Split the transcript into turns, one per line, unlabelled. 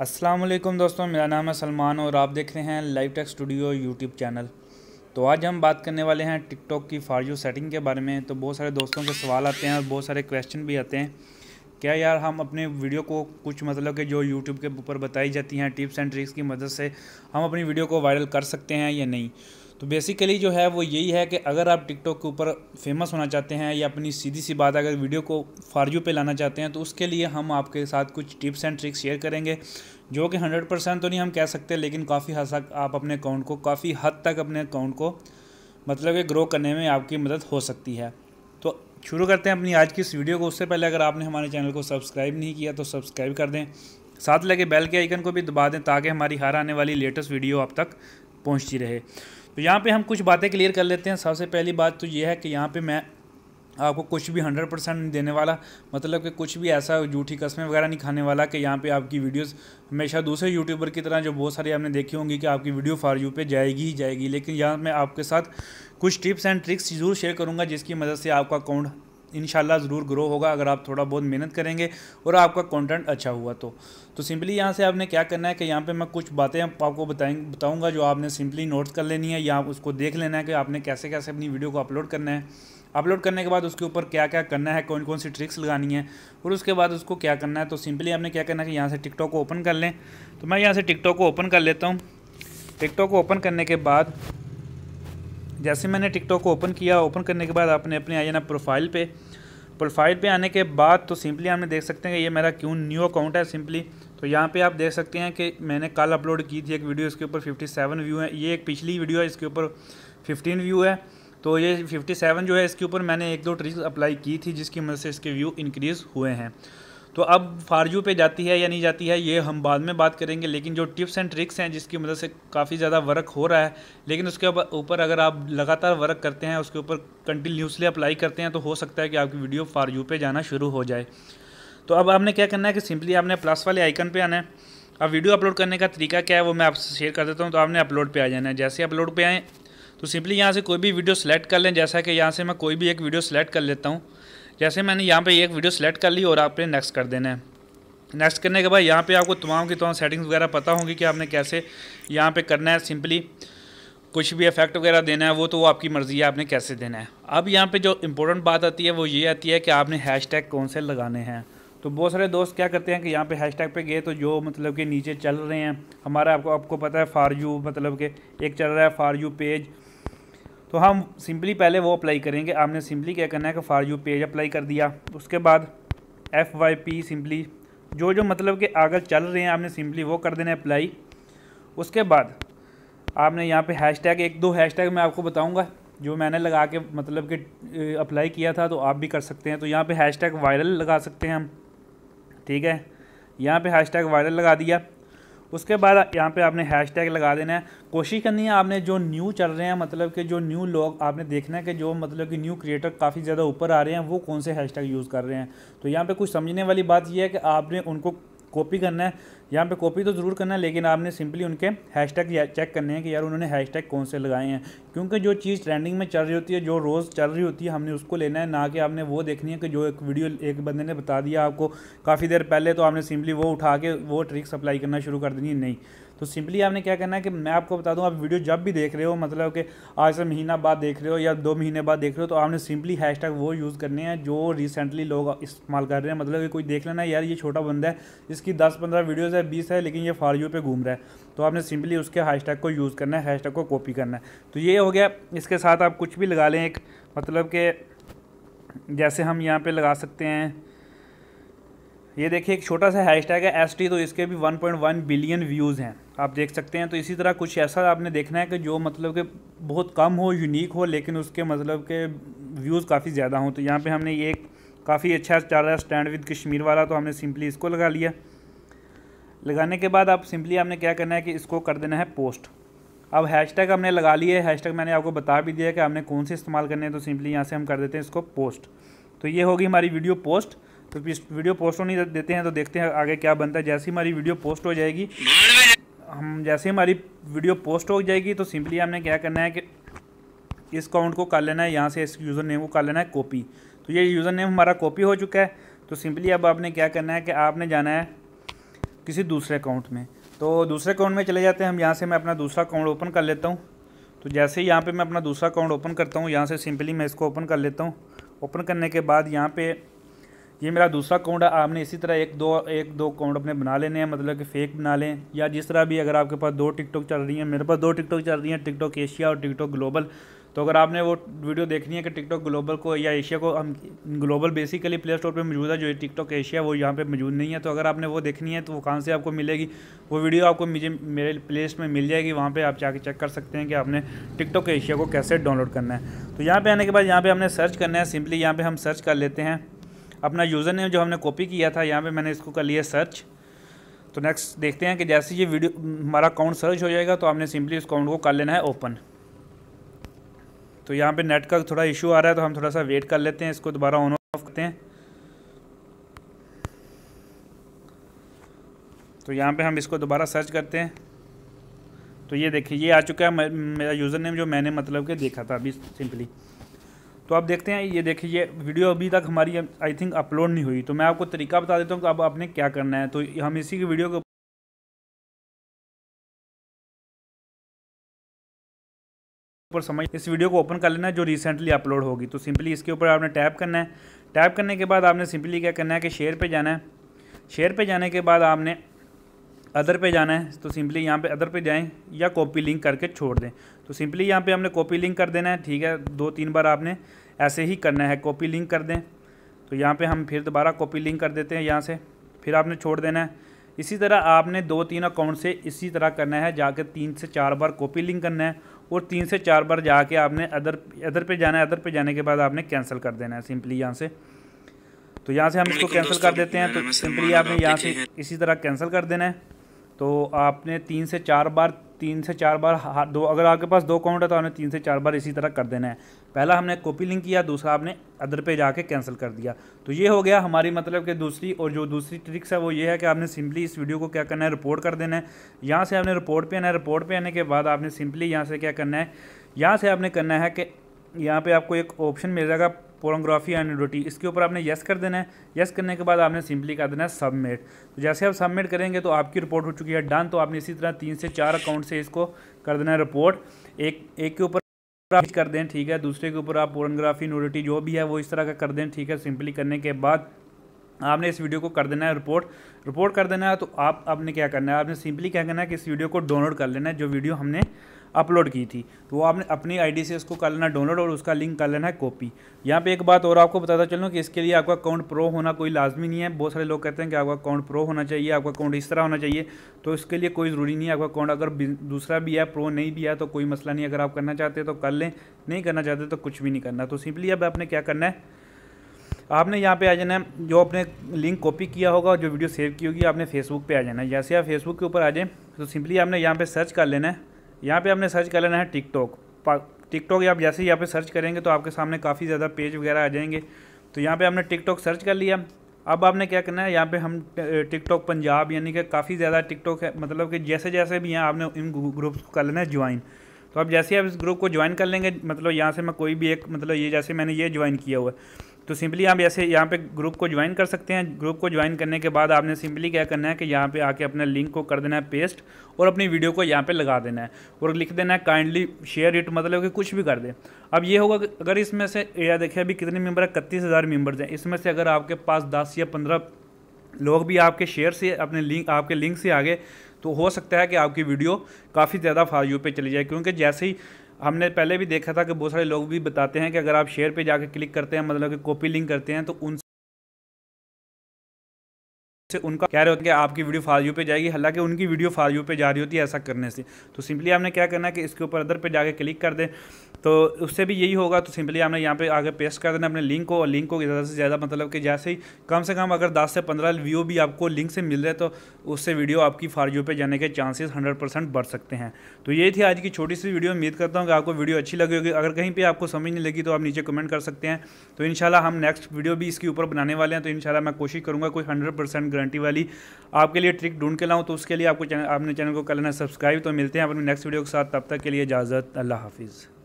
असलम दोस्तों मेरा नाम है सलमान और आप देख रहे हैं live tech studio YouTube channel तो आज हम बात करने वाले हैं टिकटॉक की फॉर यू सेटिंग के बारे में तो बहुत सारे दोस्तों के सवाल आते हैं और बहुत सारे क्वेश्चन भी आते हैं क्या यार हम अपने वीडियो को कुछ मतलब के जो यूट्यूब के ऊपर बताई जाती हैं टिप्स एंड ट्रिक्स की मदद से हम अपनी वीडियो को वायरल कर सकते हैं या नहीं तो बेसिकली जो है वो यही है कि अगर आप टिकटॉक के ऊपर फेमस होना चाहते हैं या अपनी सीधी सी बात अगर वीडियो को फारजू पे लाना चाहते हैं तो उसके लिए हम आपके साथ कुछ टिप्स एंड ट्रिक्स शेयर करेंगे जो कि हंड्रेड परसेंट तो नहीं हम कह सकते लेकिन काफ़ी हद तक आप अपने अकाउंट को काफ़ी हद तक अपने अकाउंट को मतलब कि ग्रो करने में आपकी मदद हो सकती है तो शुरू करते हैं अपनी आज की इस वीडियो को उससे पहले अगर आपने हमारे चैनल को सब्सक्राइब नहीं किया तो सब्सक्राइब कर दें साथ लगे बेल के आइकन को भी दबा दें ताकि हमारी हर आने वाली लेटेस्ट वीडियो आप तक पहुंचती रहे तो यहाँ पे हम कुछ बातें क्लियर कर लेते हैं सबसे पहली बात तो ये है कि यहाँ पे मैं आपको कुछ भी हंड्रेड परसेंट नहीं देने वाला मतलब कि कुछ भी ऐसा झूठी कस्में वगैरह नहीं खाने वाला कि यहाँ पे आपकी वीडियोस हमेशा दूसरे यूट्यूबर की तरह जो बहुत सारी आपने देखी होंगी कि आपकी वीडियो फॉर यू पे जाएगी ही जाएगी लेकिन यहाँ मैं आपके साथ कुछ टिप्स एंड ट्रिक्स जरूर शेयर करूँगा जिसकी मदद से आपका अकाउंट इन ज़रूर ग्रो होगा अगर आप थोड़ा बहुत मेहनत करेंगे और आपका कंटेंट अच्छा हुआ तो तो सिंपली यहाँ से आपने क्या करना है कि यहाँ पे मैं कुछ बातें आपको बताएंगे बताऊँगा जो आपने सिंपली नोट्स कर लेनी है या उसको देख लेना है कि आपने कैसे कैसे अपनी वीडियो को अपलोड करना है अपलोड करने के बाद उसके ऊपर क्या क्या करना है कौन कौन सी ट्रिक्स लगानी है और उसके बाद उसको क्या करना है तो सिंपली आपने क्या करना है कि यहाँ से टिकटॉक को ओपन कर लें तो मैं यहाँ से टिकटॉक को ओपन कर लेता हूँ टिकटॉक को ओपन करने के बाद जैसे मैंने टिकटॉक को ओपन किया ओपन करने के बाद आपने अपने आ प्रोफाइल पे प्रोफाइल पे आने के बाद तो सिंपली आपने देख सकते हैं कि ये मेरा क्यों न्यू अकाउंट है सिंपली तो यहाँ पे आप देख सकते हैं कि मैंने कल अपलोड की थी एक वीडियो इसके ऊपर 57 व्यू है ये एक पिछली वीडियो है इसके ऊपर 15 व्यू है तो ये 57 जो है इसके ऊपर मैंने एक दो ट्रिक्स अप्लाई की थी जिसकी मदद से इसके व्यू इंक्रीज़ हुए हैं तो अब फारजू पे जाती है या नहीं जाती है ये हम बाद में बात करेंगे लेकिन जो टिप्स एंड ट्रिक्स हैं जिसकी मदद से काफ़ी ज़्यादा वर्क हो रहा है लेकिन उसके ऊपर अगर आप लगातार वर्क करते हैं उसके ऊपर कंटिन्यूसली अप्लाई करते हैं तो हो सकता है कि आपकी वीडियो फारजू पर जाना शुरू हो जाए तो अब आपने क्या करना है कि सिंपली आपने प्लस वाले आइकन पर आना है अब वीडियो अपलोड करने का तरीका क्या है वो मैं आपसे शेयर कर देता हूँ तो आपने अपलोड पर आ जाना है जैसे अपलोड पर आएँ तो सिंपली यहाँ से कोई भी वीडियो सेलेक्ट कर लें जैसा कि यहाँ से मैं कोई भी एक वीडियो सेलेक्ट कर लेता हूँ जैसे मैंने यहाँ पे एक वीडियो सेलेक्ट कर ली और आपने नेक्स्ट कर देना है नेक्स्ट करने के बाद यहाँ पे आपको तमाम की तमाम सेटिंग्स वगैरह पता होंगी कि आपने कैसे यहाँ पे करना है सिंपली कुछ भी इफेक्ट वगैरह देना है वो तो वो आपकी मर्ज़ी है आपने कैसे देना है अब यहाँ पर जो इंपॉर्टेंट बात आती है वो ये आती है कि आपने हैश कौन से लगाने हैं तो बहुत सारे दोस्त क्या करते हैं कि यहाँ पे हैशटैग पे गए तो जो मतलब कि नीचे चल रहे हैं हमारा आपको आपको पता है फार यू मतलब कि एक चल रहा है फार यू पेज तो हम सिंपली पहले वो अप्लाई करेंगे आपने सिंपली क्या करना है कि फॉर यू पेज अप्लाई कर दिया उसके बाद एफ वाई पी सिंपली जो जो मतलब कि अगर चल रहे हैं आपने सिंपली वो कर देना अप्लाई उसके बाद आपने यहाँ पे हैशटैग एक दो हैशटैग मैं आपको बताऊँगा जो मैंने लगा के मतलब कि अप्लाई किया था तो आप भी कर सकते हैं तो यहाँ हैश टैग वायरल लगा सकते हैं हम ठीक है यहाँ हैश टैग वायरल लगा दिया उसके बाद यहाँ पे आपने हैश टैग लगा देना है कोशिश करनी है आपने जो न्यू चल रहे हैं मतलब कि जो न्यू लोग आपने देखना है कि जो मतलब कि न्यू क्रिएटर काफ़ी ज़्यादा ऊपर आ रहे हैं वो कौन से हैश टैग यूज़ कर रहे हैं तो यहाँ पर कुछ समझने वाली बात यह है कि आपने उनको कॉपी करना है यहाँ पे कॉपी तो ज़रूर करना है लेकिन आपने सिंपली उनके हैशटैग चेक करने हैं कि यार उन्होंने हैशटैग कौन से लगाए हैं क्योंकि जो चीज़ ट्रेंडिंग में चल रही होती है जो रोज़ चल रही होती है हमने उसको लेना है ना कि आपने वो देखनी है कि जो एक वीडियो एक बंदे ने बता दिया आपको काफ़ी देर पहले तो आपने सिंपली वो उठा के वो ट्रिक्स अप्लाई करना शुरू कर देनी नहीं तो सिंपली आपने क्या करना है कि मैं आपको बता दूं आप वीडियो जब भी देख रहे हो मतलब कि आज से महीना बाद देख रहे हो या दो महीने बाद देख रहे हो तो आपने सिंपली हैशटैग वो यूज़ करने हैं जो रिसेंटली लोग इस्तेमाल कर रहे हैं मतलब कि कोई देख लेना यार ये छोटा बंदा है इसकी दस पंद्रह वीडियोज़ 2020 है लेकिन ये फॉर यू पे घूम रहा है तो आपने सिंपली उसके हैशटैग को यूज़ करना है हैशटैग को कॉपी करना है तो ये हो गया इसके साथ आप कुछ भी लगा लें एक मतलब के जैसे हम यहाँ पे लगा सकते हैं ये देखिए एक छोटा सा हैशटैग है एस टी तो इसके भी 1.1 बिलियन व्यूज़ हैं आप देख सकते हैं तो इसी तरह कुछ ऐसा आपने देखना है कि जो मतलब के बहुत कम हो यूनिक हो लेकिन उसके मतलब के व्यूज़ काफ़ी ज़्यादा हों तो यहाँ पर हमने ये काफ़ी अच्छा चल रहा है स्टैंड विद कश्मीर वाला तो हमने सिंपली इसको लगा लिया लगाने के बाद आप सिंपली आपने क्या करना है कि इसको कर देना है पोस्ट अब हैशटैग हमने लगा लिए हैशटैग मैंने आपको बता भी दिया कि आपने कौन से इस्तेमाल करने हैं तो सिंपली यहाँ से हम कर देते हैं इसको पोस्ट तो ये होगी हमारी वीडियो पोस्ट तो वीडियो पोस्ट होने देते हैं तो देखते हैं आगे क्या बनता है जैसे हमारी वीडियो पोस्ट हो जाएगी हम जैसे हमारी वीडियो पोस्ट हो जाएगी तो सिंपली हमने क्या करना है कि इस अकाउंट को कर लेना है यहाँ से इस यूज़र नेम को कर लेना है कॉपी तो ये यूज़र नेम हमारा कॉपी हो चुका है तो सिंपली अब आपने क्या करना है कि आपने जाना है किसी दूसरे अकाउंट में तो दूसरे अकाउंट में चले जाते हैं हम यहाँ से मैं अपना दूसरा अकाउंट ओपन कर लेता हूँ तो जैसे ही यहाँ पे मैं अपना दूसरा अकाउंट ओपन करता हूँ यहाँ से सिंपली मैं इसको ओपन कर लेता हूँ ओपन करने के बाद यहाँ पे ये मेरा दूसरा अकाउंट है आपने इसी तरह एक दो एक दो अकाउंट अपने बना लेने हैं मतलब कि फेक बना लें या जिस तरह भी अगर आपके पास दो टिकटॉक चल रही हैं मेरे पास दो टिकटॉक चल रही हैं टिकटॉक एशिया और टिकटॉक ग्लोबल तो अगर आपने वो वीडियो देखनी है कि टिकटॉक ग्लोबल को या एशिया को हम ग्लोबल बेसिकली प्ले स्टोर पर मौजूद है जो टिकटॉक एशिया वो यहाँ पे मौजूद नहीं है तो अगर आपने वो देखनी है तो वो कहाँ से आपको मिलेगी वो वीडियो आपको मुझे मेरे लिस्ट में मिल जाएगी वहाँ पर आप जाके चेक कर सकते हैं कि आपने टिकटॉक एशिया को कैसे डाउनलोड करना है तो यहाँ पर आने के बाद यहाँ पर हमने सर्च करना है सिंपली यहाँ पर हम सर्च कर लेते हैं अपना यूज़र नेम जो हमने कॉपी किया था यहाँ पर मैंने इसको कर लिया सर्च तो नेक्स्ट देखते हैं कि जैसे ये वीडियो हमारा अकाउंट सर्च हो जाएगा तो आपने सिंपली उस अकाउंट को कर लेना है ओपन तो यहाँ पे नेट का थोड़ा इशू आ रहा है तो हम थोड़ा सा वेट कर लेते हैं इसको दोबारा ऑन ऑफ करते हैं तो यहाँ पे हम इसको दोबारा सर्च करते हैं तो ये देखिए ये आ चुका है मेरा यूज़र नेम जो मैंने मतलब के देखा था अभी सिंपली तो आप देखते हैं ये देखिए ये वीडियो अभी तक हमारी आई थिंक अपलोड नहीं हुई तो मैं आपको तरीका बता देता हूँ कि अब आपने क्या करना है तो हम इसी की वीडियो को पर समझ इस वीडियो को ओपन कर लेना है जो रिसेंटली अपलोड होगी तो सिंपली इसके ऊपर आपने टैप करना है टैप करने के बाद आपने सिंपली क्या करना है कि शेयर पे जाना है शेयर पे जाने के बाद आपने अदर पे जाना है तो सिंपली यहाँ पे अदर पे जाएं या कॉपी लिंक करके छोड़ दें तो सिंपली यहाँ पे हमने कॉपी लिंक कर देना है ठीक है दो तीन बार आपने ऐसे ही करना है कॉपी लिंक कर दें तो यहाँ पे हम फिर दोबारा कॉपी लिंक कर देते हैं यहाँ से फिर आपने छोड़ देना है इसी तरह आपने दो तीन अकाउंट से इसी तरह करना है जाकर तीन से चार बार कॉपी लिंक करना है और तीन से चार बार जाके आपने अदर अदर पे जाना है अदर पे जाने के बाद आपने कैंसिल कर देना है सिंपली यहाँ से तो यहाँ से हम इसको कैंसिल कर देते हैं तो सिंपली आपने यहाँ से इसी तरह कैंसिल कर देना है तो आपने तीन से चार बार तीन से चार बार दो अगर आपके पास दो अकाउंट है तो आपने तीन से चार बार इसी तरह कर देना है पहला हमने कॉपी लिंक किया दूसरा आपने अदर पे जाके कैंसिल कर दिया तो ये हो गया हमारी मतलब कि दूसरी और जो दूसरी ट्रिक्स है वो ये है कि आपने सिंपली इस वीडियो को क्या करना है रिपोर्ट कर देना है यहाँ से आपने रिपोर्ट पर आना है रिपोर्ट पर आने के बाद आपने सिंपली यहाँ से क्या करना है यहाँ से आपने करना है कि यहाँ पर आपको एक ऑप्शन मिल जाएगा पोर्नोग्राफी एंड न्यूडिटी इसके ऊपर आपने यस कर देना है यस करने के बाद आपने सिंपली कर देना है सबमिट तो जैसे आप सबमिट करेंगे तो आपकी रिपोर्ट हो चुकी है डन तो आपने इसी तरह तीन से चार अकाउंट से इसको कर देना है रिपोर्ट एक एक के ऊपर कर दें ठीक है दूसरे के ऊपर आप पोर्नोग्राफी न्यूडिटी जो भी है वो इस तरह का कर दें ठीक है सिंपली करने के बाद आपने इस वीडियो को कर देना है रिपोर्ट रिपोर्ट कर देना है तो आप आपने क्या करना है आपने सिंपली क्या करना है कि इस वीडियो को डाउनलोड कर लेना है जो वीडियो हमने अपलोड की थी तो वो आपने अपनी आईडी से उसको कर लेना डाउनलोड और उसका लिंक कर लेना है कॉपी यहाँ पे एक बात और आपको बताता चलूँ कि इसके लिए आपका अकाउंट प्रो होना कोई लाजमी नहीं है बहुत सारे लोग कहते हैं कि आपका अकाउंट प्रो होना चाहिए आपका अकाउंट इस तरह होना चाहिए तो इसके लिए कोई ज़रूरी नहीं है आपका अकाउंट अगर दूसरा भी है प्रो नहीं भी है तो कोई मसला नहीं अगर आप करना चाहते तो कर लें नहीं करना चाहते तो कुछ भी नहीं करना तो सिंपली अब आपने क्या करना है आपने यहाँ पे आ जाना है जो आपने लिंक कॉपी किया होगा और जो वीडियो सेव की होगी आपने फेसबुक पे आ जाना है जैसे आप फेसबुक के ऊपर आ जाएँ तो सिंपली आपने यहाँ पे सर्च कर लेना है यहाँ पे हमने सर्च कर लेना है टिकटॉक टिकटॉक आप जैसे ही यहाँ पे सर्च करेंगे तो आपके सामने काफ़ी ज़्यादा पेज वगैरह आ जाएंगे तो यहाँ पे हमने टिकटॉक सर्च कर लिया अब आपने क्या करना है यहाँ पे हम टिकटॉक पंजाब यानी कि काफ़ी ज़्यादा टिकटॉक है मतलब कि जैसे जैसे भी यहाँ आपने इन ग्रुप्स को कर लेना है ज्वाइन तो आप जैसे आप इस ग्रुप को ज्वाइन कर लेंगे मतलब यहाँ से मैं कोई भी एक मतलब ये जैसे मैंने ये ज्वाइन किया हुआ है तो सिंपली आप ऐसे यहाँ पे ग्रुप को ज्वाइन कर सकते हैं ग्रुप को ज्वाइन करने के बाद आपने सिंपली क्या करना है कि यहाँ पे आके अपने लिंक को कर देना है पेस्ट और अपनी वीडियो को यहाँ पे लगा देना है और लिख देना है काइंडली शेयर इट मतलब कि कुछ भी कर दे अब ये होगा अगर इसमें से या देखिए अभी कितने मेम्बर है इकतीस हज़ार मेम्बर्स हैं इसमें से अगर आपके पास दस या पंद्रह लोग भी आपके शेयर से अपने लिंक आपके लिंक से आगे तो हो सकता है कि आपकी वीडियो काफ़ी ज़्यादा फायू पे चली जाए क्योंकि जैसे ही हमने पहले भी देखा था कि बहुत सारे लोग भी बताते हैं कि अगर आप शेयर पे जाके क्लिक करते हैं मतलब कि कॉपी लिंक करते हैं तो उन से उनका कह रहे होते हैं कि आपकी वीडियो फार पे जाएगी हालांकि उनकी वीडियो फार पे जा रही होती है ऐसा करने से तो सिंपली आपने क्या करना है कि इसके ऊपर अदर पे जाके क्लिक कर दें तो उससे भी यही होगा तो सिंपली आपने यहाँ पे आगे पेस्ट कर देना अपने लिंक को और लिंक को ज़्यादा से ज़्यादा मतलब कि जैसे ही कम से कम अगर दस से पंद्रह व्यू भी आपको लिंक से मिल रहे तो उससे वीडियो आपकी फार पर पे जाने के चांसेस हंड्रेड परसेंट बढ़ सकते हैं तो यही थी आज की छोटी सी वीडियो उम्मीद करता हूँ कि आपको वीडियो अच्छी लगी होगी अगर कहीं पर आपको समझ नहीं लगी तो आप नीचे कमेंट कर सकते हैं तो इन हम नेक्स्ट वीडियो भी इसके ऊपर बनाने वाले हैं तो इन मैं कोशिश करूँगा कोई हंड्रेड गारंटी वाली आपके लिए ट्रिक ढूंढ के लाऊं तो उसके लिए आपको चैनल आपने चैनल को कर लेना सब्सक्राइब तो मिलते हैं अपने नेक्स्ट वीडियो के साथ तब तक के लिए इजाज़त अल्लाह हाफिज़